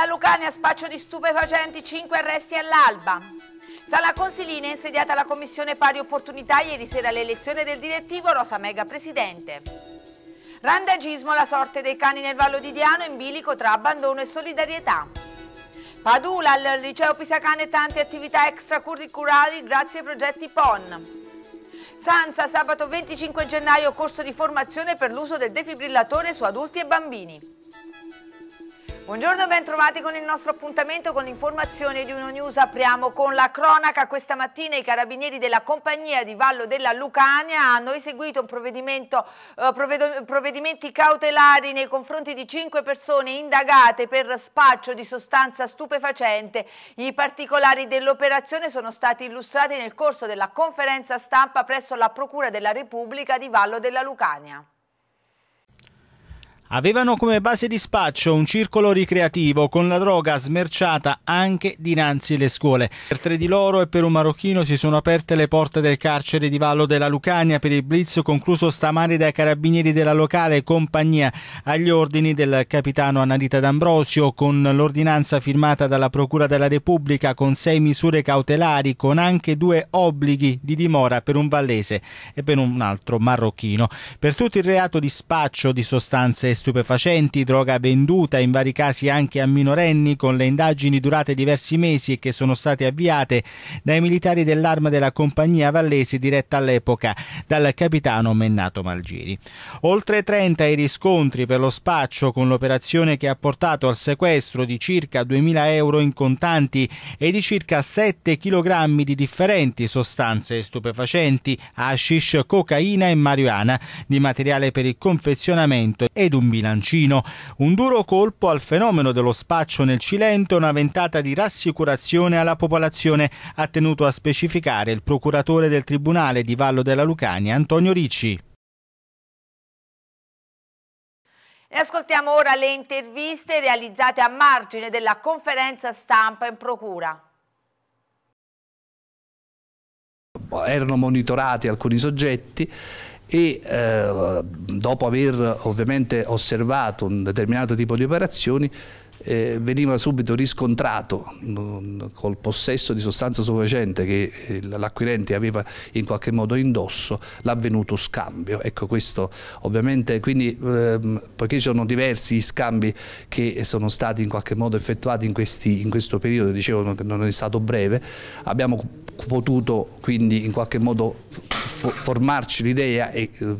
Nella Lucania spaccio di stupefacenti, 5 arresti all'alba. Sala Consilina è insediata la Commissione Pari Opportunità ieri sera l'elezione del direttivo Rosa Mega Presidente. Randagismo la sorte dei cani nel Vallo di Diano in bilico tra abbandono e solidarietà. Padula al liceo Pisacane tante attività extracurriculari grazie ai progetti PON. Sanza, sabato 25 gennaio, corso di formazione per l'uso del defibrillatore su adulti e bambini. Buongiorno e bentrovati con il nostro appuntamento con l'informazione di Uno News. Apriamo con la cronaca. Questa mattina i carabinieri della compagnia di Vallo della Lucania hanno eseguito eh, provvedimenti cautelari nei confronti di cinque persone indagate per spaccio di sostanza stupefacente. I particolari dell'operazione sono stati illustrati nel corso della conferenza stampa presso la Procura della Repubblica di Vallo della Lucania. Avevano come base di spaccio un circolo ricreativo con la droga smerciata anche dinanzi le scuole. Per tre di loro e per un marocchino si sono aperte le porte del carcere di Vallo della Lucania per il blitz concluso stamani dai carabinieri della locale compagnia agli ordini del capitano Annalita D'Ambrosio con l'ordinanza firmata dalla Procura della Repubblica con sei misure cautelari con anche due obblighi di dimora per un vallese e per un altro marocchino. Per tutto il reato di spaccio di sostanze stupefacenti, droga venduta, in vari casi anche a minorenni, con le indagini durate diversi mesi e che sono state avviate dai militari dell'arma della compagnia vallese diretta all'epoca dal capitano Mennato Malgiri. Oltre 30 i riscontri per lo spaccio con l'operazione che ha portato al sequestro di circa 2.000 euro in contanti e di circa 7 kg di differenti sostanze stupefacenti, hashish, cocaina e marijuana, di materiale per il confezionamento ed un milancino. Un duro colpo al fenomeno dello spaccio nel Cilento e una ventata di rassicurazione alla popolazione, ha tenuto a specificare il procuratore del Tribunale di Vallo della Lucania, Antonio Ricci. E ascoltiamo ora le interviste realizzate a margine della conferenza stampa in procura. Erano monitorati alcuni soggetti e eh, dopo aver ovviamente osservato un determinato tipo di operazioni eh, veniva subito riscontrato mm, col possesso di sostanza stupefacente che eh, l'acquirente aveva in qualche modo indosso l'avvenuto scambio. Ecco questo ovviamente, quindi ehm, poiché ci sono diversi scambi che sono stati in qualche modo effettuati in, questi, in questo periodo, dicevo che non è stato breve, abbiamo potuto quindi in qualche modo formarci l'idea e eh,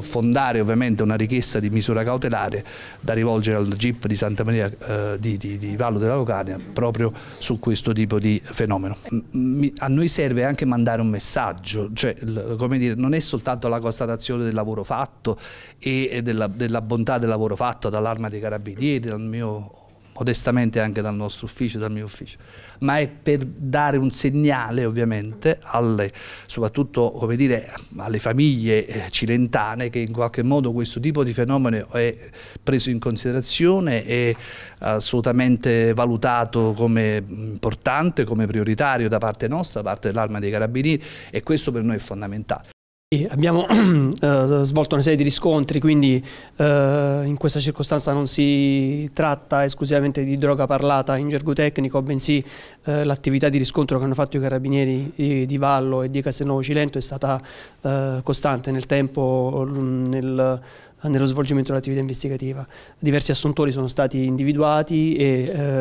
fondare ovviamente una richiesta di misura cautelare da rivolgere al GIP di Santa Maria eh, di, di, di, Vallo della Locania proprio su questo tipo di fenomeno. Mi, a noi serve anche mandare un messaggio, cioè, come dire, non è soltanto la constatazione del lavoro fatto e, e della, della bontà del lavoro fatto dall'arma dei carabinieri, dal mio modestamente anche dal nostro ufficio, dal mio ufficio, ma è per dare un segnale ovviamente alle, soprattutto dire, alle famiglie eh, cilentane che in qualche modo questo tipo di fenomeno è preso in considerazione e assolutamente valutato come importante, come prioritario da parte nostra, da parte dell'Arma dei Carabinieri e questo per noi è fondamentale. Sì, abbiamo eh, svolto una serie di riscontri, quindi eh, in questa circostanza non si tratta esclusivamente di droga parlata in gergo tecnico, bensì eh, l'attività di riscontro che hanno fatto i carabinieri di, di Vallo e di Castelnuovo Cilento è stata eh, costante nel tempo, nel, nello svolgimento dell'attività investigativa. Diversi assuntori sono stati individuati e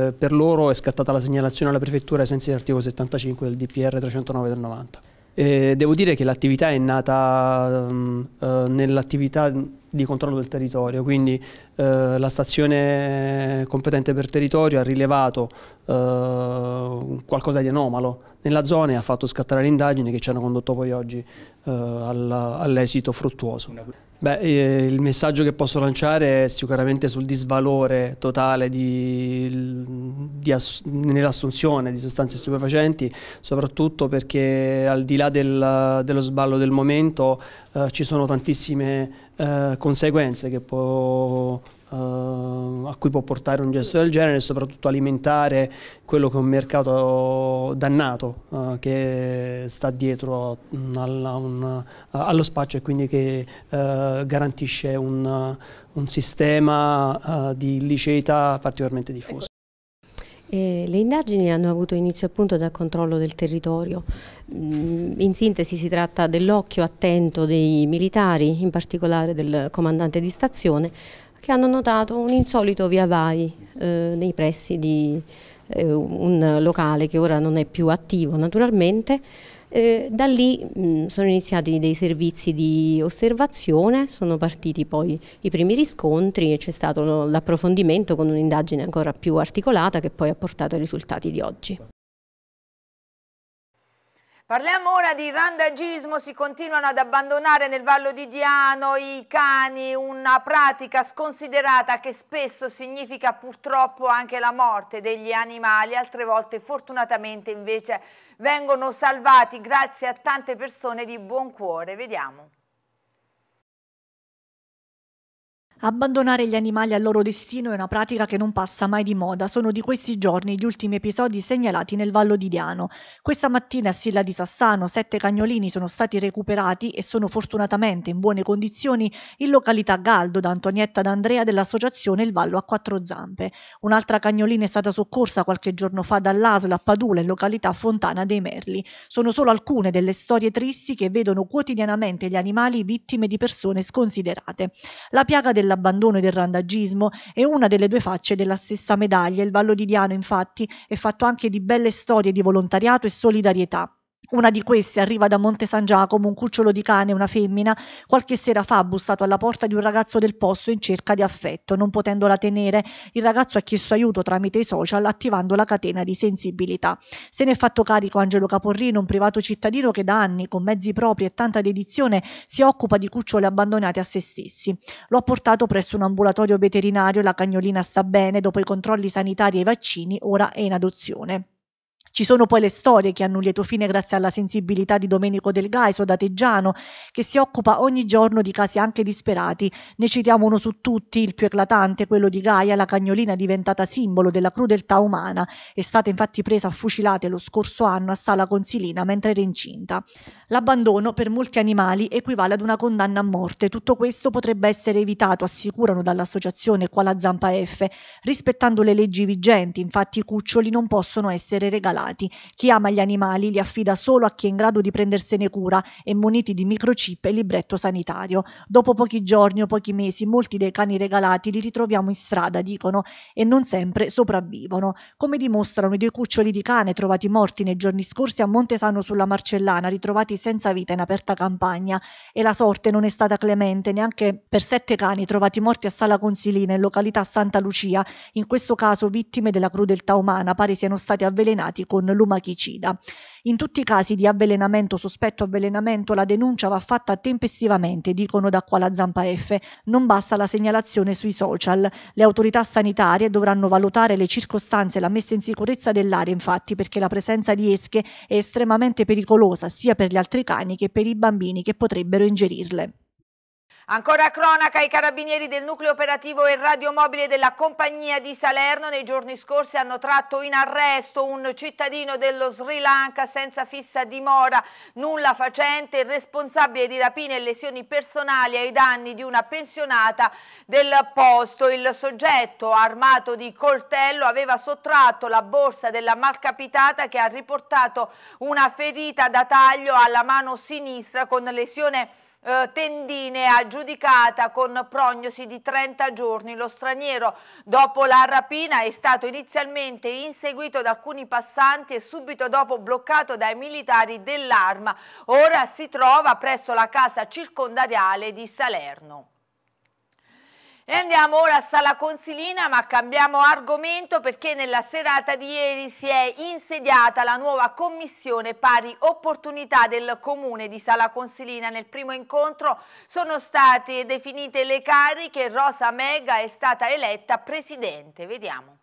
eh, per loro è scattata la segnalazione alla prefettura ai sensi dell'articolo 75 del DPR 309 del 90. Eh, devo dire che l'attività è nata uh, nell'attività di controllo del territorio, quindi eh, la stazione competente per territorio ha rilevato eh, qualcosa di anomalo nella zona e ha fatto scattare le indagini che ci hanno condotto poi oggi eh, all'esito fruttuoso. Beh, eh, il messaggio che posso lanciare è sicuramente sul disvalore totale nell'assunzione di sostanze stupefacenti, soprattutto perché al di là del, dello sballo del momento eh, ci sono tantissime eh, conseguenze può, eh, a cui può portare un gesto del genere e soprattutto alimentare quello che è un mercato dannato eh, che sta dietro mm, alla, un, eh, allo spaccio e quindi che eh, garantisce un, un sistema eh, di liceità particolarmente diffuso. Eh, le indagini hanno avuto inizio appunto dal controllo del territorio. Mm, in sintesi si tratta dell'occhio attento dei militari, in particolare del comandante di stazione, che hanno notato un insolito via vai eh, nei pressi di eh, un locale che ora non è più attivo naturalmente, eh, da lì mh, mm, sono iniziati dei servizi di osservazione, sono partiti poi i primi riscontri e c'è stato l'approfondimento con un'indagine ancora più articolata che poi ha portato ai risultati di oggi. Parliamo ora di randagismo, si continuano ad abbandonare nel Vallo di Diano i cani, una pratica sconsiderata che spesso significa purtroppo anche la morte degli animali, altre volte fortunatamente invece vengono salvati grazie a tante persone di buon cuore. Vediamo. Abbandonare gli animali al loro destino è una pratica che non passa mai di moda, sono di questi giorni gli ultimi episodi segnalati nel Vallo di Diano. Questa mattina a Silla di Sassano sette cagnolini sono stati recuperati e sono fortunatamente in buone condizioni in località Galdo da Antonietta D'Andrea dell'associazione Il Vallo a Quattro Zampe. Un'altra cagnolina è stata soccorsa qualche giorno fa dall'Asla a Padula in località Fontana dei Merli. Sono solo alcune delle storie tristi che vedono quotidianamente gli animali vittime di persone sconsiderate. La piaga della dell'abbandono e del randagismo è una delle due facce della stessa medaglia. Il Vallo di Diano, infatti, è fatto anche di belle storie di volontariato e solidarietà. Una di queste arriva da Monte San Giacomo, un cucciolo di cane, una femmina, qualche sera fa ha bussato alla porta di un ragazzo del posto in cerca di affetto. Non potendola tenere, il ragazzo ha chiesto aiuto tramite i social attivando la catena di sensibilità. Se ne è fatto carico Angelo Caporrino, un privato cittadino che da anni, con mezzi propri e tanta dedizione, si occupa di cuccioli abbandonati a se stessi. Lo ha portato presso un ambulatorio veterinario, la cagnolina sta bene, dopo i controlli sanitari e i vaccini, ora è in adozione. Ci sono poi le storie che hanno un lieto fine grazie alla sensibilità di Domenico Del Gaiso da Teggiano, che si occupa ogni giorno di casi anche disperati. Ne citiamo uno su tutti, il più eclatante, quello di Gaia, la cagnolina diventata simbolo della crudeltà umana. È stata infatti presa a fucilate lo scorso anno a Sala Consilina mentre era incinta. L'abbandono per molti animali equivale ad una condanna a morte. Tutto questo potrebbe essere evitato, assicurano dall'associazione qua la Zampa F, rispettando le leggi vigenti. Infatti i cuccioli non possono essere regalati vietati. Chi ama gli animali li affida solo a chi è in grado di prendersene cura e muniti di microchip e libretto sanitario. Dopo pochi giorni o pochi mesi molti dei cani regalati li ritroviamo in strada, dicono, e non sempre sopravvivono, come dimostrano i due cuccioli di cane trovati morti nei giorni scorsi a Montesano sulla Marcellana, ritrovati senza vita in aperta campagna. E la sorte non è stata clemente neanche per sette cani trovati morti a Sala Consilina in località Santa Lucia, in questo caso vittime della crudeltà umana, pare siano stati avvelenati con con l'umachicida. In tutti i casi di avvelenamento, sospetto avvelenamento, la denuncia va fatta tempestivamente, dicono da qua la Zampa F. Non basta la segnalazione sui social. Le autorità sanitarie dovranno valutare le circostanze e la messa in sicurezza dell'area, infatti, perché la presenza di esche è estremamente pericolosa sia per gli altri cani che per i bambini che potrebbero ingerirle. Ancora cronaca, i carabinieri del nucleo operativo e radiomobile della compagnia di Salerno nei giorni scorsi hanno tratto in arresto un cittadino dello Sri Lanka senza fissa dimora, nulla facente, responsabile di rapine e lesioni personali ai danni di una pensionata del posto. Il soggetto, armato di coltello, aveva sottratto la borsa della malcapitata che ha riportato una ferita da taglio alla mano sinistra con lesione eh, Tendine ha giudicata con prognosi di 30 giorni. Lo straniero dopo la rapina è stato inizialmente inseguito da alcuni passanti e subito dopo bloccato dai militari dell'arma. Ora si trova presso la casa circondariale di Salerno. E andiamo ora a Sala Consilina, ma cambiamo argomento perché nella serata di ieri si è insediata la nuova commissione pari opportunità del comune di Sala Consilina. Nel primo incontro sono state definite le cariche, Rosa Mega è stata eletta presidente. Vediamo.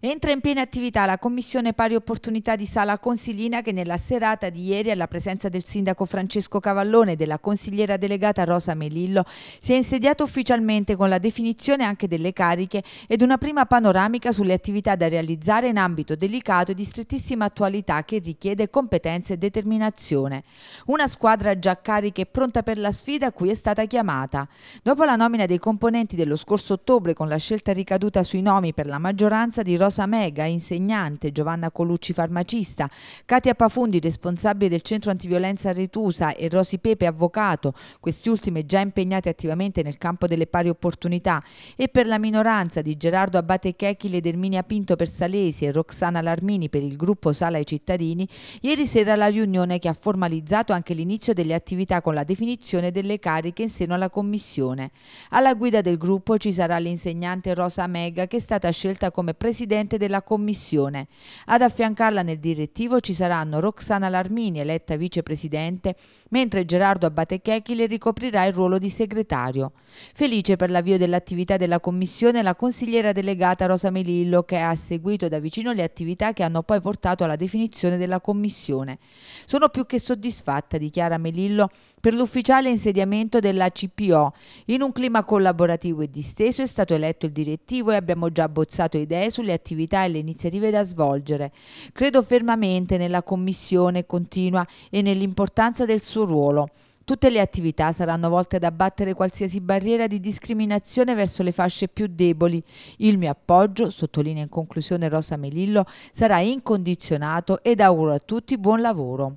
Entra in piena attività la Commissione Pari Opportunità di Sala Consilina che nella serata di ieri alla presenza del sindaco Francesco Cavallone e della consigliera delegata Rosa Melillo si è insediata ufficialmente con la definizione anche delle cariche ed una prima panoramica sulle attività da realizzare in ambito delicato e di strettissima attualità che richiede competenze e determinazione. Una squadra già carica e pronta per la sfida a cui è stata chiamata. Dopo la nomina dei componenti dello scorso ottobre con la scelta ricaduta sui nomi per la maggioranza di Rosa Rosa Mega, insegnante, Giovanna Colucci, farmacista, Katia Pafundi, responsabile del centro antiviolenza Retusa e Rosi Pepe, avvocato, questi ultimi già impegnati attivamente nel campo delle pari opportunità, e per la minoranza di Gerardo Abate Chechile ed Erminia Pinto per Salesi e Roxana Larmini per il gruppo Sala ai cittadini, ieri sera la riunione che ha formalizzato anche l'inizio delle attività con la definizione delle cariche in seno alla Commissione. Alla guida del gruppo ci sarà l'insegnante Rosa Mega che è stata scelta come presidente Presidente della Commissione. Ad affiancarla nel direttivo ci saranno Roxana Larmini, eletta vicepresidente, mentre Gerardo Abatechechi le ricoprirà il ruolo di segretario. Felice per l'avvio dell'attività della Commissione la consigliera delegata Rosa Melillo che ha seguito da vicino le attività che hanno poi portato alla definizione della Commissione. Sono più che soddisfatta, dichiara Melillo, per l'ufficiale insediamento della CPO. In un clima collaborativo e disteso è stato eletto il direttivo e abbiamo già bozzato idee sulle attività attività e le iniziative da svolgere. Credo fermamente nella commissione continua e nell'importanza del suo ruolo. Tutte le attività saranno volte ad abbattere qualsiasi barriera di discriminazione verso le fasce più deboli. Il mio appoggio, sottolinea in conclusione Rosa Melillo, sarà incondizionato ed auguro a tutti buon lavoro.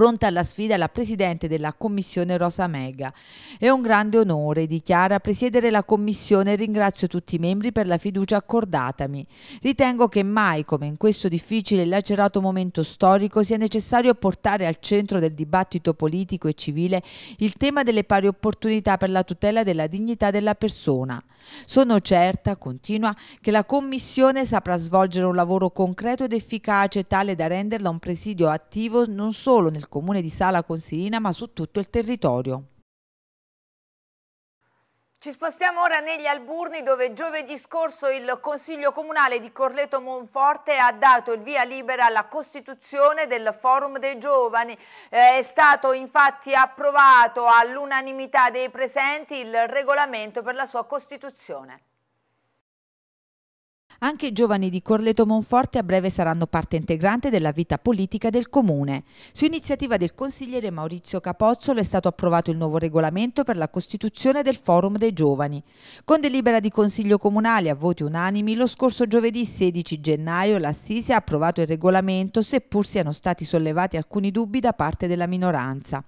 Pronta alla sfida la Presidente della Commissione Rosa Mega. È un grande onore, dichiara, presiedere la Commissione e ringrazio tutti i membri per la fiducia accordatami. Ritengo che mai come in questo difficile e lacerato momento storico sia necessario portare al centro del dibattito politico e civile il tema delle pari opportunità per la tutela della dignità della persona. Sono certa, continua, che la Commissione saprà svolgere un lavoro concreto ed efficace tale da renderla un presidio attivo non solo nel comune di Sala Consilina ma su tutto il territorio. Ci spostiamo ora negli Alburni dove giovedì scorso il Consiglio Comunale di Corleto Monforte ha dato il via libera alla costituzione del Forum dei Giovani. Eh, è stato infatti approvato all'unanimità dei presenti il regolamento per la sua costituzione. Anche i giovani di Corleto Monforte a breve saranno parte integrante della vita politica del comune. Su iniziativa del consigliere Maurizio Capozzolo è stato approvato il nuovo regolamento per la costituzione del Forum dei Giovani. Con delibera di Consiglio Comunale a voti unanimi, lo scorso giovedì 16 gennaio l'Assisi ha approvato il regolamento, seppur siano stati sollevati alcuni dubbi da parte della minoranza.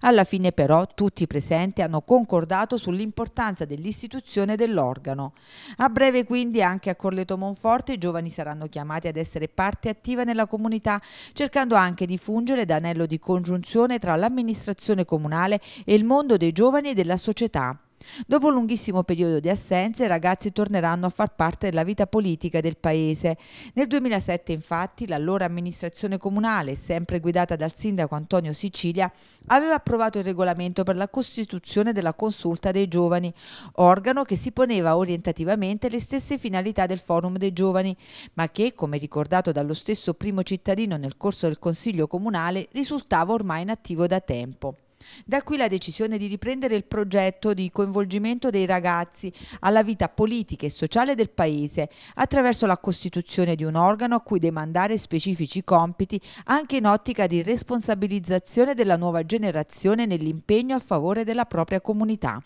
Alla fine però tutti i presenti hanno concordato sull'importanza dell'istituzione dell'organo. A breve quindi anche a Corleto Monforte i giovani saranno chiamati ad essere parte attiva nella comunità, cercando anche di fungere da anello di congiunzione tra l'amministrazione comunale e il mondo dei giovani e della società. Dopo un lunghissimo periodo di assenza, i ragazzi torneranno a far parte della vita politica del paese. Nel 2007, infatti, l'allora amministrazione comunale, sempre guidata dal sindaco Antonio Sicilia, aveva approvato il regolamento per la costituzione della consulta dei giovani, organo che si poneva orientativamente le stesse finalità del forum dei giovani, ma che, come ricordato dallo stesso primo cittadino nel corso del Consiglio comunale, risultava ormai inattivo da tempo. Da qui la decisione di riprendere il progetto di coinvolgimento dei ragazzi alla vita politica e sociale del Paese attraverso la costituzione di un organo a cui demandare specifici compiti anche in ottica di responsabilizzazione della nuova generazione nell'impegno a favore della propria comunità.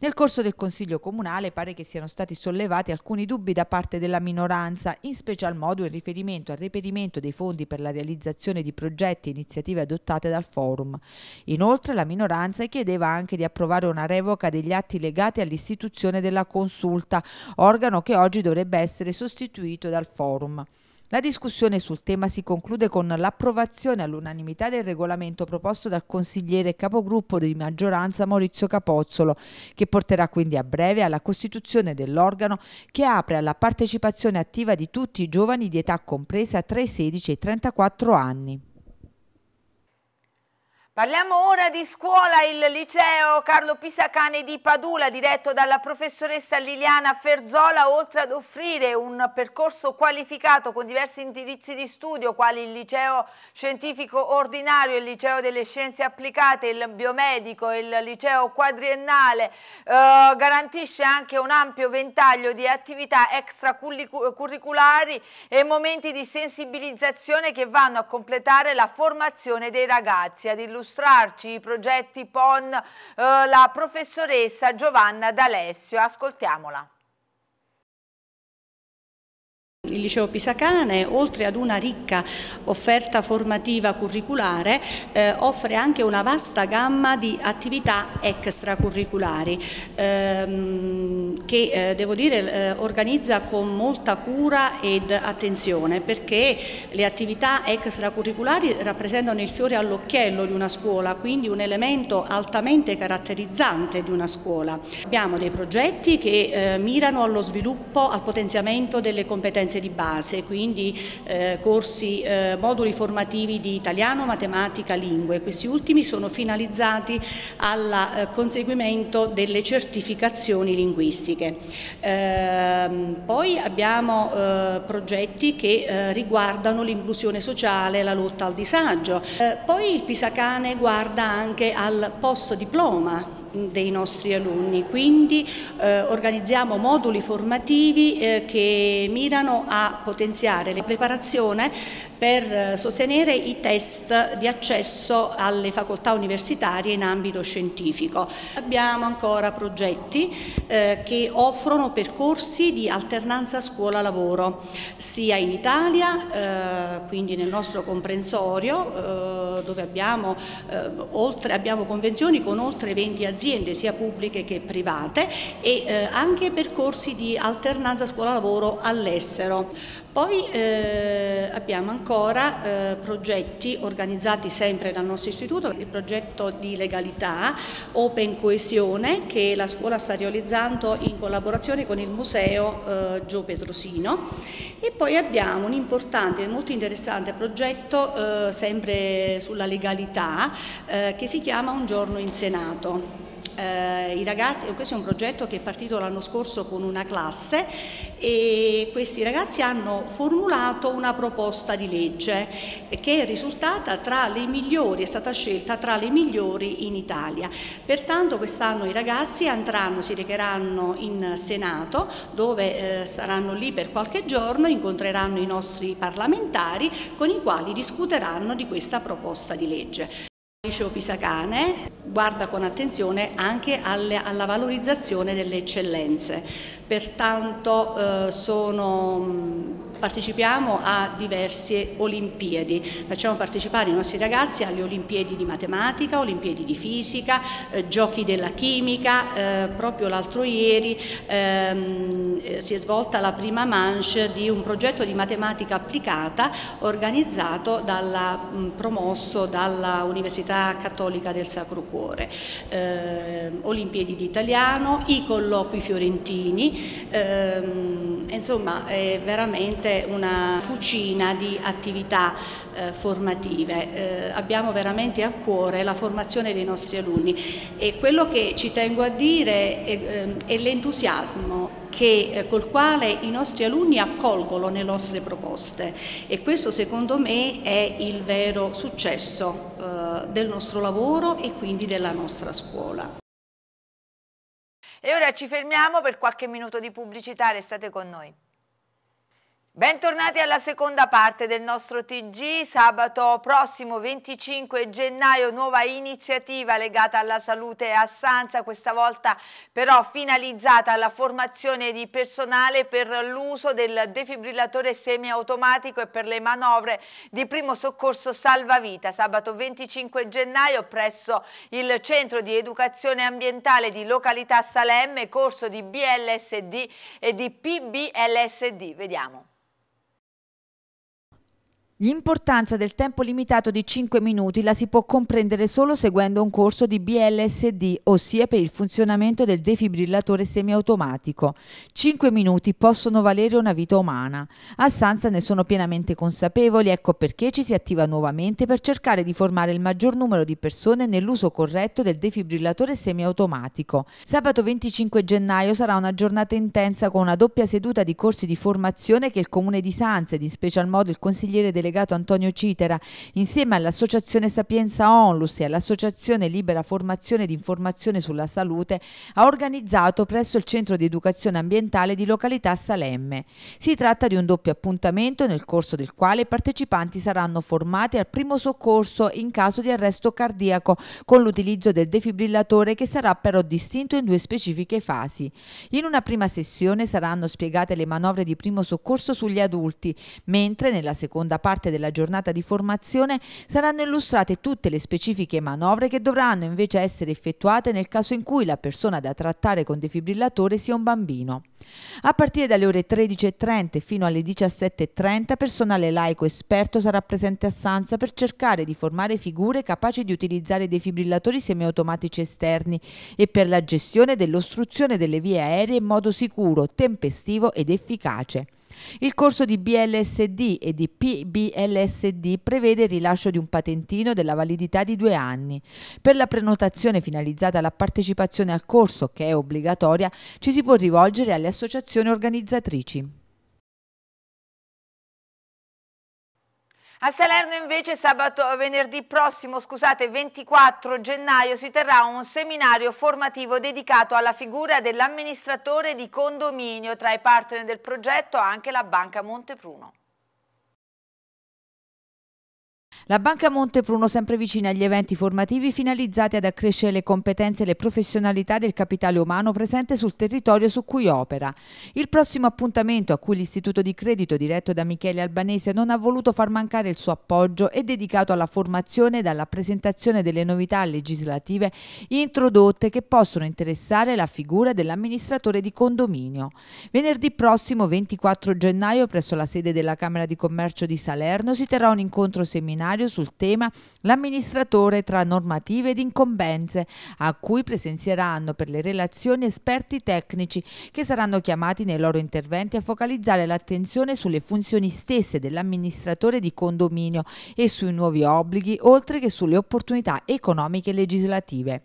Nel corso del Consiglio Comunale pare che siano stati sollevati alcuni dubbi da parte della minoranza, in special modo in riferimento al reperimento dei fondi per la realizzazione di progetti e iniziative adottate dal Forum. Inoltre la minoranza chiedeva anche di approvare una revoca degli atti legati all'istituzione della Consulta, organo che oggi dovrebbe essere sostituito dal Forum. La discussione sul tema si conclude con l'approvazione all'unanimità del regolamento proposto dal consigliere capogruppo di maggioranza Maurizio Capozzolo, che porterà quindi a breve alla costituzione dell'organo che apre alla partecipazione attiva di tutti i giovani di età compresa tra i 16 e i 34 anni. Parliamo ora di scuola, il liceo Carlo Pisacane di Padula, diretto dalla professoressa Liliana Ferzola, oltre ad offrire un percorso qualificato con diversi indirizzi di studio, quali il liceo scientifico ordinario, il liceo delle scienze applicate, il biomedico, il liceo quadriennale, eh, garantisce anche un ampio ventaglio di attività extracurriculari e momenti di sensibilizzazione che vanno a completare la formazione dei ragazzi. Ad illustrare illustrarci i progetti PON eh, la professoressa Giovanna D'Alessio. Ascoltiamola. Il liceo Pisacane, oltre ad una ricca offerta formativa curriculare, eh, offre anche una vasta gamma di attività extracurriculari ehm, che, eh, devo dire, eh, organizza con molta cura ed attenzione perché le attività extracurriculari rappresentano il fiore all'occhiello di una scuola, quindi un elemento altamente caratterizzante di una scuola. Abbiamo dei progetti che eh, mirano allo sviluppo, al potenziamento delle competenze competenze di base, quindi eh, corsi, eh, moduli formativi di italiano, matematica, lingue. Questi ultimi sono finalizzati al eh, conseguimento delle certificazioni linguistiche. Ehm, poi abbiamo eh, progetti che eh, riguardano l'inclusione sociale, la lotta al disagio. Eh, poi il Pisacane guarda anche al post diploma dei nostri alunni. Quindi eh, organizziamo moduli formativi eh, che mirano a potenziare la preparazione per eh, sostenere i test di accesso alle facoltà universitarie in ambito scientifico. Abbiamo ancora progetti eh, che offrono percorsi di alternanza scuola-lavoro, sia in Italia, eh, quindi nel nostro comprensorio, eh, dove abbiamo, oltre, abbiamo convenzioni con oltre 20 aziende aziende sia pubbliche che private e eh, anche percorsi di alternanza scuola-lavoro all'estero. Poi eh, abbiamo ancora eh, progetti organizzati sempre dal nostro istituto, il progetto di legalità Open Coesione che la scuola sta realizzando in collaborazione con il museo eh, Gio Petrosino e poi abbiamo un importante e molto interessante progetto eh, sempre sulla legalità eh, che si chiama Un giorno in Senato eh, ragazzi, questo è un progetto che è partito l'anno scorso con una classe e questi ragazzi hanno formulato una proposta di legge che è risultata tra le migliori, è stata scelta tra le migliori in Italia. Pertanto quest'anno i ragazzi andranno, si recheranno in Senato dove eh, saranno lì per qualche giorno, incontreranno i nostri parlamentari con i quali discuteranno di questa proposta di legge liceo Pisacane guarda con attenzione anche alle, alla valorizzazione delle eccellenze, pertanto eh, sono partecipiamo a diverse Olimpiadi, facciamo partecipare i nostri ragazzi alle Olimpiadi di matematica, Olimpiadi di fisica, eh, giochi della chimica, eh, proprio l'altro ieri ehm, eh, si è svolta la prima manche di un progetto di matematica applicata organizzato dalla, mh, mm, promosso dalla Università Cattolica del Sacro Cuore, eh, Olimpiadi di italiano, i colloqui fiorentini, ehm, insomma è veramente veramente una fucina di attività eh, formative. Eh, abbiamo veramente a cuore la formazione dei nostri alunni e quello che ci tengo a dire è, ehm, è l'entusiasmo che, eh, col quale i nostri alunni accolgono le nostre proposte e questo secondo me è il vero successo eh, del nostro lavoro e quindi della nostra scuola. E ora ci fermiamo per qualche minuto di pubblicità, restate con noi. Bentornati alla seconda parte del nostro TG, sabato prossimo 25 gennaio nuova iniziativa legata alla salute a Sanza, questa volta però finalizzata alla formazione di personale per l'uso del defibrillatore semiautomatico e per le manovre di primo soccorso salvavita. Sabato 25 gennaio presso il Centro di Educazione Ambientale di Località Salemme, corso di BLSD e di PBLSD. Vediamo. L'importanza del tempo limitato di 5 minuti la si può comprendere solo seguendo un corso di BLSD, ossia per il funzionamento del defibrillatore semiautomatico. 5 minuti possono valere una vita umana. A Sansa ne sono pienamente consapevoli, ecco perché ci si attiva nuovamente per cercare di formare il maggior numero di persone nell'uso corretto del defibrillatore semiautomatico. Sabato 25 gennaio sarà una giornata intensa con una doppia seduta di corsi di formazione che il comune di Sansa ed in special modo il consigliere delegato delegato Antonio Citera, insieme all'Associazione Sapienza Onlus e all'Associazione Libera Formazione ed Informazione sulla Salute, ha organizzato presso il Centro di Educazione Ambientale di località Salemme. Si tratta di un doppio appuntamento nel corso del quale i partecipanti saranno formati al primo soccorso in caso di arresto cardiaco con l'utilizzo del defibrillatore che sarà però distinto in due specifiche fasi. In una prima sessione saranno spiegate le manovre di primo soccorso sugli adulti, mentre nella seconda parte parte della giornata di formazione saranno illustrate tutte le specifiche manovre che dovranno invece essere effettuate nel caso in cui la persona da trattare con defibrillatore sia un bambino. A partire dalle ore 13.30 fino alle 17.30 personale laico esperto sarà presente a Sanza per cercare di formare figure capaci di utilizzare defibrillatori semiautomatici esterni e per la gestione dell'ostruzione delle vie aeree in modo sicuro, tempestivo ed efficace. Il corso di BLSD e di PBLSD prevede il rilascio di un patentino della validità di due anni. Per la prenotazione finalizzata alla partecipazione al corso, che è obbligatoria, ci si può rivolgere alle associazioni organizzatrici. A Salerno invece sabato, venerdì prossimo, scusate, 24 gennaio, si terrà un seminario formativo dedicato alla figura dell'amministratore di condominio. Tra i partner del progetto anche la Banca Montepruno. La Banca Montepruno sempre vicina agli eventi formativi finalizzati ad accrescere le competenze e le professionalità del capitale umano presente sul territorio su cui opera. Il prossimo appuntamento a cui l'Istituto di Credito diretto da Michele Albanese non ha voluto far mancare il suo appoggio è dedicato alla formazione e alla presentazione delle novità legislative introdotte che possono interessare la figura dell'amministratore di condominio. Venerdì prossimo 24 gennaio presso la sede della Camera di Commercio di Salerno si terrà un incontro seminario seminario sul tema L'amministratore tra normative ed incombenze, a cui presenzieranno per le relazioni esperti tecnici che saranno chiamati nei loro interventi a focalizzare l'attenzione sulle funzioni stesse dell'amministratore di condominio e sui nuovi obblighi, oltre che sulle opportunità economiche e legislative.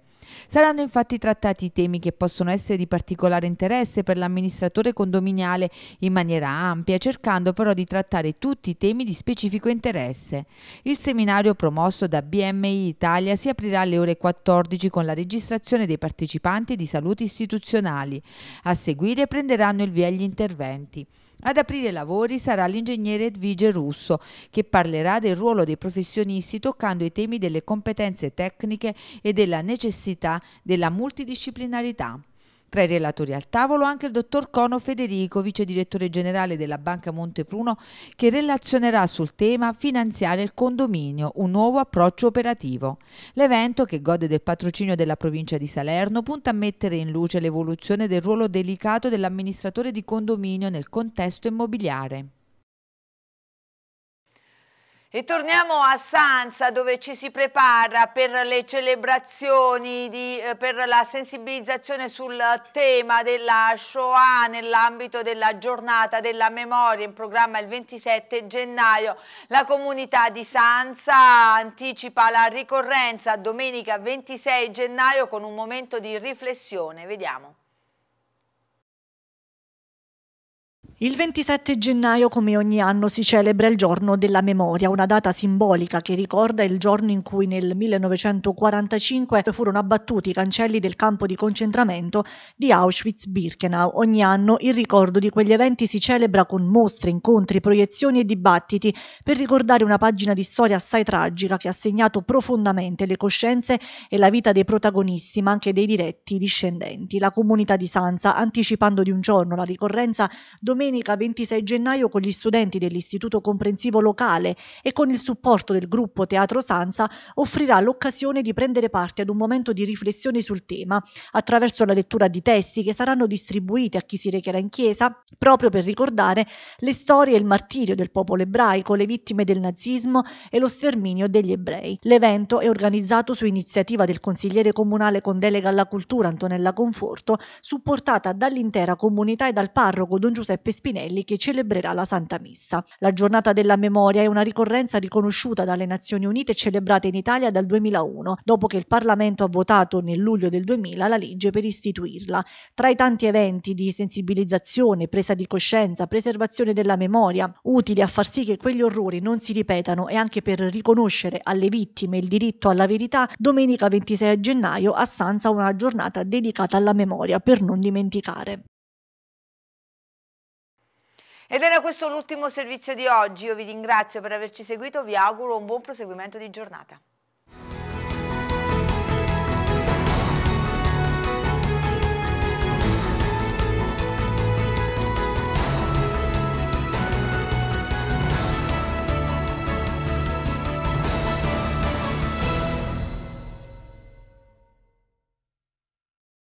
Saranno infatti trattati temi che possono essere di particolare interesse per l'amministratore condominiale in maniera ampia, cercando però di trattare tutti i temi di specifico interesse. Il seminario promosso da BMI Italia si aprirà alle ore 14 con la registrazione dei partecipanti di saluti istituzionali. A seguire prenderanno il via gli interventi. Ad aprire i lavori sarà l'ingegnere Edvige Russo, che parlerà del ruolo dei professionisti toccando i temi delle competenze tecniche e della necessità della multidisciplinarità. Tra i relatori al tavolo anche il dottor Cono Federico, vice direttore generale della Banca Montepruno, che relazionerà sul tema Finanziare il condominio, un nuovo approccio operativo. L'evento, che gode del patrocinio della provincia di Salerno, punta a mettere in luce l'evoluzione del ruolo delicato dell'amministratore di condominio nel contesto immobiliare. E torniamo a Sansa dove ci si prepara per le celebrazioni di, eh, per la sensibilizzazione sul tema della Shoah nell'ambito della giornata della memoria in programma il 27 gennaio. La comunità di Sansa anticipa la ricorrenza domenica 26 gennaio con un momento di riflessione. Vediamo. Il 27 gennaio, come ogni anno, si celebra il giorno della memoria, una data simbolica che ricorda il giorno in cui nel 1945 furono abbattuti i cancelli del campo di concentramento di Auschwitz-Birkenau. Ogni anno il ricordo di quegli eventi si celebra con mostre, incontri, proiezioni e dibattiti per ricordare una pagina di storia assai tragica che ha segnato profondamente le coscienze e la vita dei protagonisti, ma anche dei diretti discendenti. La comunità di Sanza, anticipando di un giorno la ricorrenza domenica, domenica 26 gennaio con gli studenti dell'Istituto Comprensivo Locale e con il supporto del gruppo Teatro Sanza offrirà l'occasione di prendere parte ad un momento di riflessione sul tema attraverso la lettura di testi che saranno distribuiti a chi si recherà in chiesa proprio per ricordare le storie e il martirio del popolo ebraico, le vittime del nazismo e lo sterminio degli ebrei. L'evento è organizzato su iniziativa del consigliere comunale con delega alla cultura Antonella Conforto, supportata dall'intera comunità e dal parroco Don Giuseppe Spinelli che celebrerà la Santa Messa. La giornata della memoria è una ricorrenza riconosciuta dalle Nazioni Unite e celebrata in Italia dal 2001, dopo che il Parlamento ha votato nel luglio del 2000 la legge per istituirla. Tra i tanti eventi di sensibilizzazione, presa di coscienza, preservazione della memoria, utili a far sì che quegli orrori non si ripetano e anche per riconoscere alle vittime il diritto alla verità, domenica 26 gennaio a Stanza una giornata dedicata alla memoria per non dimenticare. Ed era questo l'ultimo servizio di oggi, io vi ringrazio per averci seguito, vi auguro un buon proseguimento di giornata.